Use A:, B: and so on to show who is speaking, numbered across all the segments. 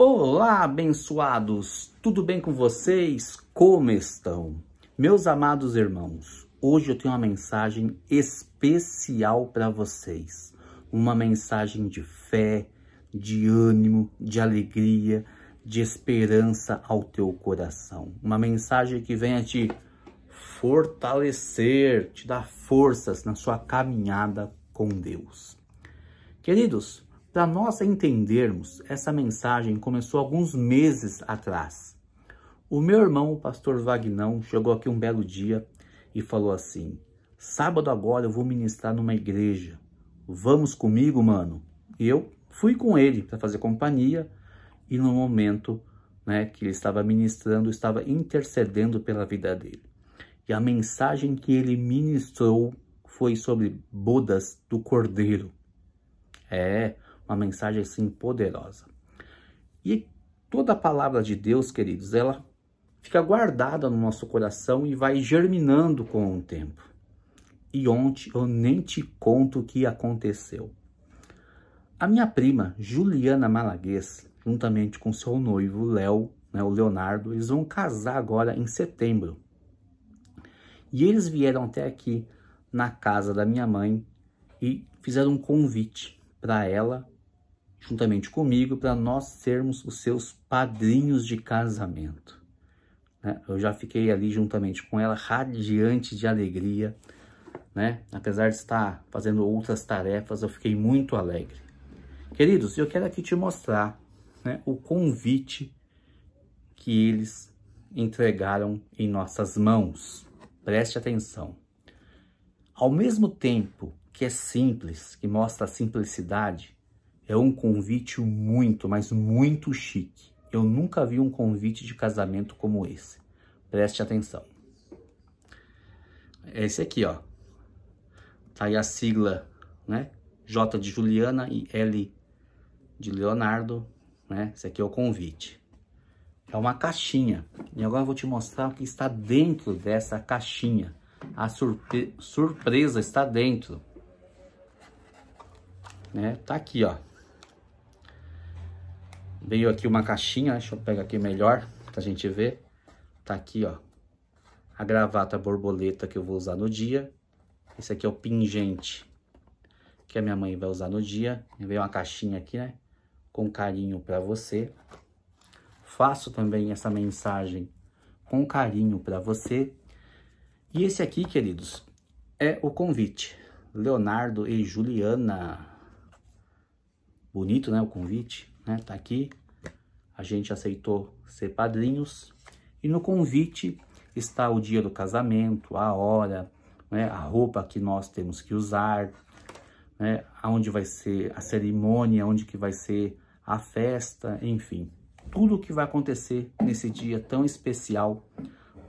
A: Olá, abençoados! Tudo bem com vocês? Como estão? Meus amados irmãos, hoje eu tenho uma mensagem especial para vocês. Uma mensagem de fé, de ânimo, de alegria, de esperança ao teu coração. Uma mensagem que venha te fortalecer, te dar forças na sua caminhada com Deus. Queridos, para nós entendermos, essa mensagem começou alguns meses atrás. O meu irmão, o pastor Vagnão, chegou aqui um belo dia e falou assim: Sábado agora eu vou ministrar numa igreja. Vamos comigo, mano? E eu fui com ele para fazer companhia e no momento né, que ele estava ministrando, estava intercedendo pela vida dele. E a mensagem que ele ministrou foi sobre bodas do cordeiro. É, uma mensagem assim poderosa. E toda a palavra de Deus, queridos, ela fica guardada no nosso coração e vai germinando com o tempo. E ontem eu nem te conto o que aconteceu. A minha prima, Juliana Malaguês, juntamente com seu noivo, Léo, né, o Leonardo, eles vão casar agora em setembro. E eles vieram até aqui, na casa da minha mãe, e fizeram um convite para ela juntamente comigo, para nós sermos os seus padrinhos de casamento. Né? Eu já fiquei ali juntamente com ela, radiante de alegria. Né? Apesar de estar fazendo outras tarefas, eu fiquei muito alegre. Queridos, eu quero aqui te mostrar né, o convite que eles entregaram em nossas mãos. Preste atenção. Ao mesmo tempo que é simples, que mostra a simplicidade, é um convite muito, mas muito chique. Eu nunca vi um convite de casamento como esse. Preste atenção. É esse aqui, ó. Tá aí a sigla, né? J de Juliana e L de Leonardo, né? Esse aqui é o convite. É uma caixinha. E agora eu vou te mostrar o que está dentro dessa caixinha. A surpre surpresa está dentro. Né? Tá aqui, ó. Veio aqui uma caixinha, deixa eu pegar aqui melhor pra gente ver. Tá aqui, ó. A gravata borboleta que eu vou usar no dia. Esse aqui é o pingente que a minha mãe vai usar no dia. Veio uma caixinha aqui, né? Com carinho pra você. Faço também essa mensagem com carinho pra você. E esse aqui, queridos, é o convite. Leonardo e Juliana. Bonito, né? O convite, né? Tá aqui a gente aceitou ser padrinhos e no convite está o dia do casamento, a hora, né, a roupa que nós temos que usar, né, aonde vai ser a cerimônia, onde que vai ser a festa, enfim, tudo o que vai acontecer nesse dia tão especial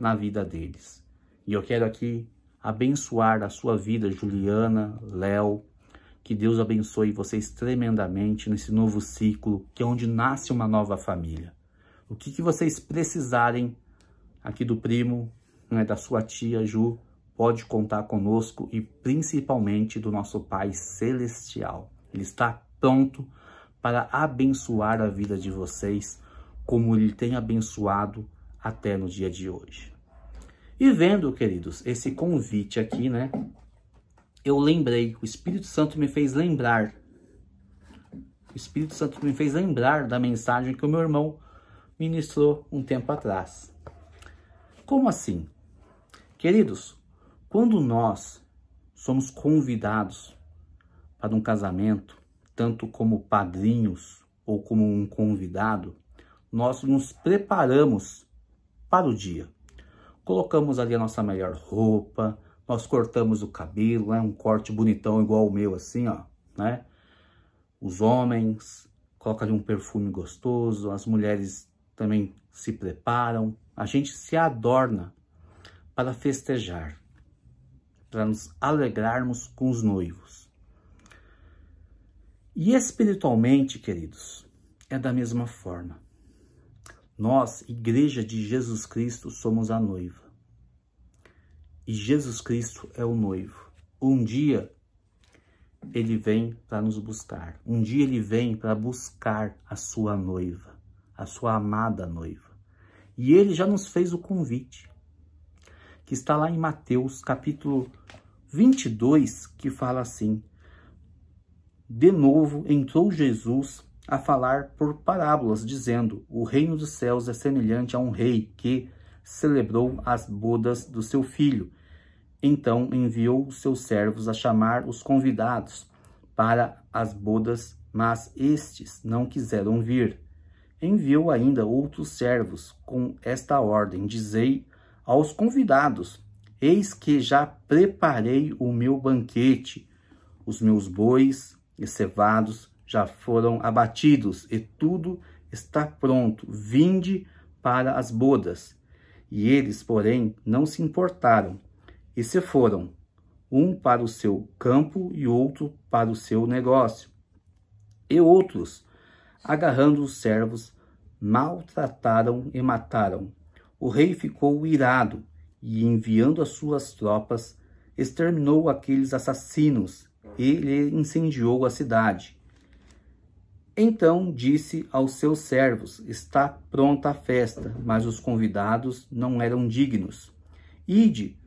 A: na vida deles. E eu quero aqui abençoar a sua vida, Juliana, Léo, que Deus abençoe vocês tremendamente nesse novo ciclo, que é onde nasce uma nova família. O que, que vocês precisarem aqui do primo, né, da sua tia Ju, pode contar conosco e principalmente do nosso Pai Celestial. Ele está pronto para abençoar a vida de vocês, como ele tem abençoado até no dia de hoje. E vendo, queridos, esse convite aqui, né, eu lembrei, o Espírito Santo me fez lembrar. O Espírito Santo me fez lembrar da mensagem que o meu irmão ministrou um tempo atrás. Como assim? Queridos, quando nós somos convidados para um casamento, tanto como padrinhos ou como um convidado, nós nos preparamos para o dia. Colocamos ali a nossa melhor roupa, nós cortamos o cabelo, é Um corte bonitão igual o meu, assim, ó, né? Os homens colocam ali um perfume gostoso, as mulheres também se preparam. A gente se adorna para festejar, para nos alegrarmos com os noivos. E espiritualmente, queridos, é da mesma forma. Nós, Igreja de Jesus Cristo, somos a noiva e Jesus Cristo é o noivo. Um dia ele vem para nos buscar. Um dia ele vem para buscar a sua noiva, a sua amada noiva. E ele já nos fez o convite, que está lá em Mateus capítulo 22, que fala assim: De novo entrou Jesus a falar por parábolas, dizendo: O reino dos céus é semelhante a um rei que celebrou as bodas do seu filho então enviou seus servos a chamar os convidados para as bodas, mas estes não quiseram vir. Enviou ainda outros servos com esta ordem: Dizei aos convidados: Eis que já preparei o meu banquete, os meus bois e cevados já foram abatidos, e tudo está pronto. Vinde para as bodas. E eles, porém, não se importaram e se foram, um para o seu campo e outro para o seu negócio. E outros, agarrando os servos, maltrataram e mataram. O rei ficou irado e, enviando as suas tropas, exterminou aqueles assassinos e lhe incendiou a cidade. Então disse aos seus servos: Está pronta a festa, mas os convidados não eram dignos. Ide,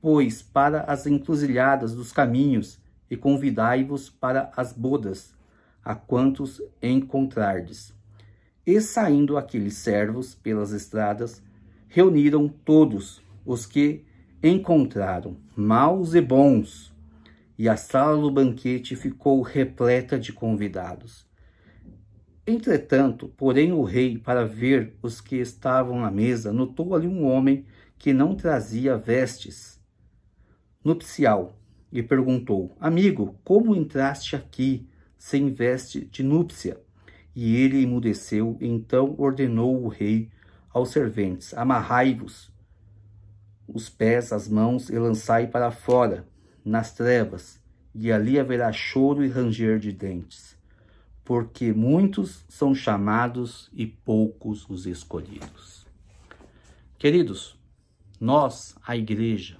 A: pois, para as encruzilhadas dos caminhos, e convidai-vos para as bodas, a quantos encontrardes. E saindo aqueles servos pelas estradas, reuniram todos os que encontraram, maus e bons, e a sala do banquete ficou repleta de convidados. Entretanto, porém, o rei, para ver os que estavam à mesa, notou ali um homem que não trazia vestes nupcial e perguntou: Amigo, como entraste aqui sem veste de núpcia? E ele emudeceu, então ordenou o rei aos serventes: Amarrai-vos os pés, as mãos e lançai para fora, nas trevas, e ali haverá choro e ranger de dentes, porque muitos são chamados e poucos os escolhidos. Queridos, nós, a igreja,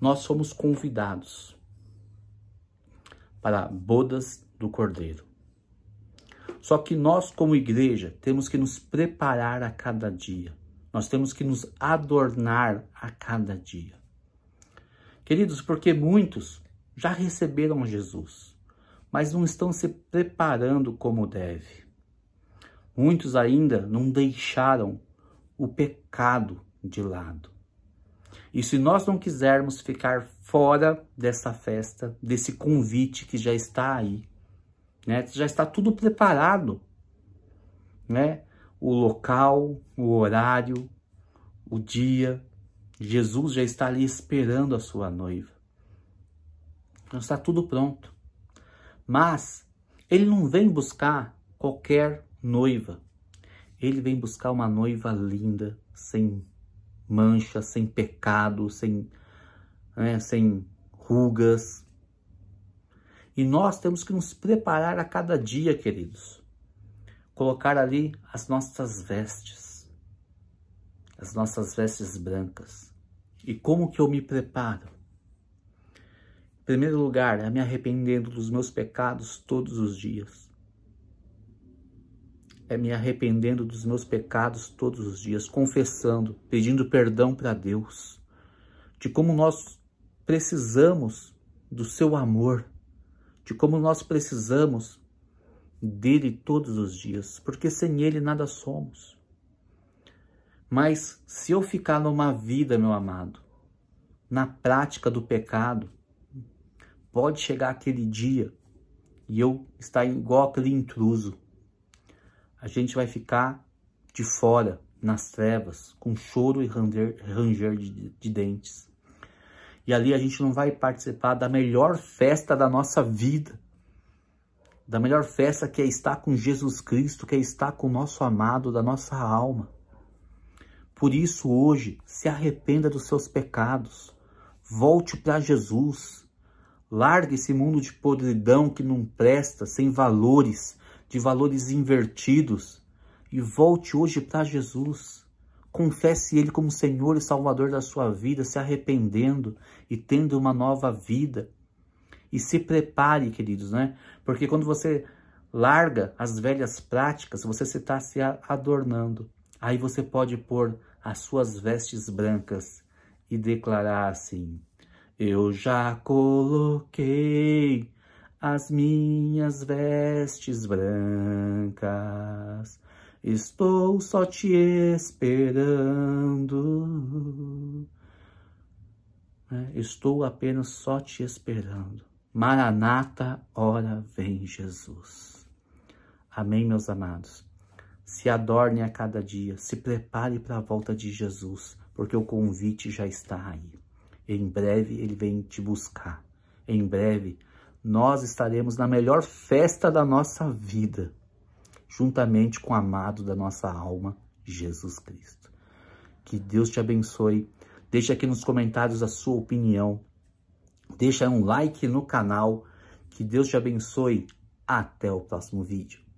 A: nós somos convidados para bodas do Cordeiro. Só que nós, como igreja, temos que nos preparar a cada dia. Nós temos que nos adornar a cada dia. Queridos, porque muitos já receberam Jesus, mas não estão se preparando como deve. Muitos ainda não deixaram o pecado de lado. E se nós não quisermos ficar fora dessa festa, desse convite que já está aí, né? Já está tudo preparado, né? O local, o horário, o dia, Jesus já está ali esperando a sua noiva. Já então está tudo pronto. Mas ele não vem buscar qualquer noiva. Ele vem buscar uma noiva linda, sem mancha, sem pecado, sem, né, sem rugas. E nós temos que nos preparar a cada dia, queridos. Colocar ali as nossas vestes, as nossas vestes brancas. E como que eu me preparo? Em primeiro lugar, é me arrependendo dos meus pecados todos os dias é me arrependendo dos meus pecados todos os dias, confessando, pedindo perdão para Deus, de como nós precisamos do seu amor, de como nós precisamos dele todos os dias, porque sem ele nada somos. Mas se eu ficar numa vida, meu amado, na prática do pecado, pode chegar aquele dia e eu estar igual aquele intruso a gente vai ficar de fora, nas trevas, com choro e ranger, de, de dentes. E ali a gente não vai participar da melhor festa da nossa vida, da melhor festa que é estar com Jesus Cristo, que é estar com o nosso amado, da nossa alma. Por isso, hoje, se arrependa dos seus pecados, volte para Jesus, largue esse mundo de podridão que não presta, sem valores, de valores invertidos e volte hoje para Jesus. Confesse Ele como Senhor e Salvador da sua vida, se arrependendo e tendo uma nova vida. E se prepare, queridos, né? Porque quando você larga as velhas práticas, você está se tá adornando. Aí você pode pôr as suas vestes brancas e declarar assim: Eu já coloquei as minhas vestes brancas. Estou só te esperando. Né? Estou apenas só te esperando. Maranata, ora vem Jesus. Amém, meus amados. Se adorne a cada dia, se prepare para a volta de Jesus, porque o convite já está aí. Em breve ele vem te buscar. Em breve nós estaremos na melhor festa da nossa vida, juntamente com o amado da nossa alma, Jesus Cristo. Que Deus te abençoe. Deixe aqui nos comentários a sua opinião. Deixa um like no canal. Que Deus te abençoe. Até o próximo vídeo.